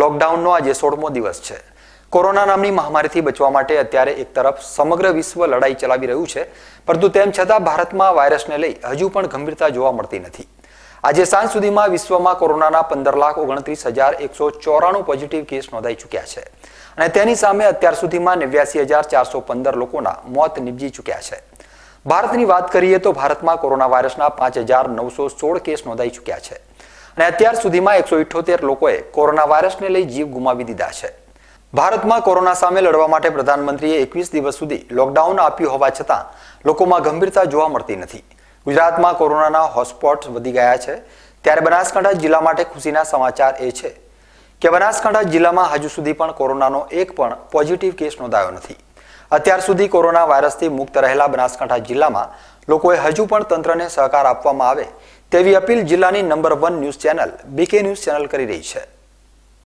લોકડાઉનનો આજે સોળમો દિવસ છે કોરોના નામની મહામારીથી બચવા માટે અત્યારે એક તરફ સમગ્ર વિશ્વ લડાઈ ચલાવી રહ્યું છે પરંતુ તેમ છતાં ભારતમાં વાયરસને લઈ હજુ પણ ગંભીરતા જોવા મળતી નથી આજે સાંજ સુધીમાં વિશ્વમાં કોરોનાના પંદર લાખ ઓગણત્રીસ હજાર એકસો ચોરાણું પોઝિટિવ કેસ નોંધાઈ ચૂક્યા છે અને તેની સામે અત્યાર સુધીમાં નેવ્યાસી હજાર ચારસો પંદર લોકોના મોત નિપજી ચૂક્યા છે ભારતની વાત કરીએ તો ભારતમાં કોરોના વાયરસના પાંચ હજાર નવસો સોળ કેસ નોંધાઈ ચૂક્યા છે અને અત્યાર સુધીમાં એકસો ઇઠોતેર લોકોએ કોરોના વાયરસને લઈ જીવ ગુમાવી દીધા છે ભારતમાં કોરોના સામે લડવા માટે પ્રધાનમંત્રીએ એકવીસ દિવસ સુધી લોકડાઉન આપ્યું હોવા છતાં લોકોમાં ગંભીરતા જોવા મળતી નથી ગુજરાતમાં કોરોનાના હોટસ્પોટ્સ વધી ગયા છે ત્યારે બનાસકાંઠા જિલ્લા માટે ખુશીના સમાચાર એ છે કે બનાસકાંઠા જિલ્લામાં હજુ સુધી પણ કોરોનાનો એક પણ પોઝિટિવ કેસ નોંધાયો નથી અત્યાર સુધી કોરોના વાયરસથી મુક્ત રહેલા બનાસકાંઠા જિલ્લામાં લોકોએ હજુ પણ તંત્રને સહકાર આપવામાં આવે તેવી અપીલ જિલ્લાની number one news channel BK news channel કરી રહી છે